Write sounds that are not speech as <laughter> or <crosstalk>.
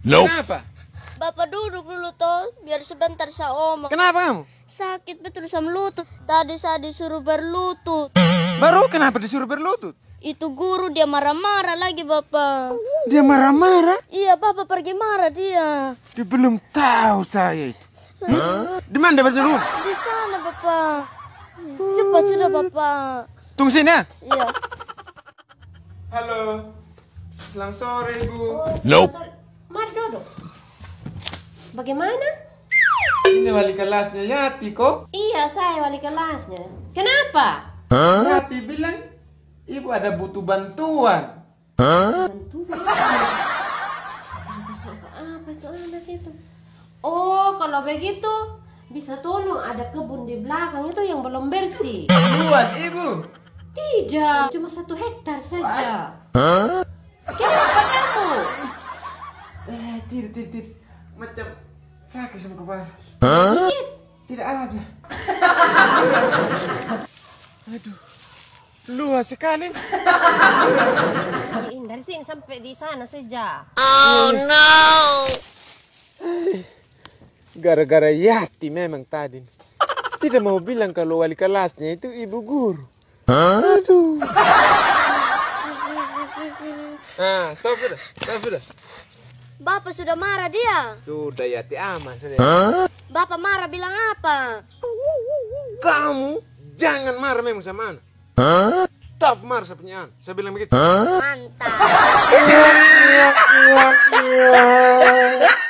Nope. Kenapa? Bapak duduk dulu toh, biar sebentar saya omong. Kenapa kamu? Sakit betul sama lutut. Tadi saya disuruh berlutut. Baru kenapa disuruh berlutut? Itu guru dia marah-marah lagi bapak. Dia marah-marah? Iya bapak pergi marah dia. Dia belum tahu saya itu. Hmm? Di mana dapat dulu? Di sana bapak. Cepat sudah bapak. Tunggu sini ya. Iya. Halo. Selamat sore ibu. Oh, nope. Sore. Dodo. Bagaimana? Ini wali kelasnya Yati kok. Iya, saya wali kelasnya. Kenapa? Huh? Yati bilang, ibu ada butuh bantuan. Huh? Oh, kalau begitu bisa tolong ada kebun di belakang itu yang belum bersih. Luas, Ibu. Tidak, cuma satu hektar saja. Huh? Kenapa? tidak tidak, tidak. macam sakit sama kepala huh? tidak ada ya? aduh luas sekali dari sini sampai di sana saja oh no gara-gara Yati memang tadi tidak mau bilang kalau wali kelasnya itu ibu guru huh? aduh Ah, stop it. Stop it. Bapak sudah marah dia. Sudah Yati ya, aman sudah. Bapak marah bilang apa? Kamu jangan marah memang sama anak. Stop marah Ana. Saya bilang begitu. Mantap. <laughs>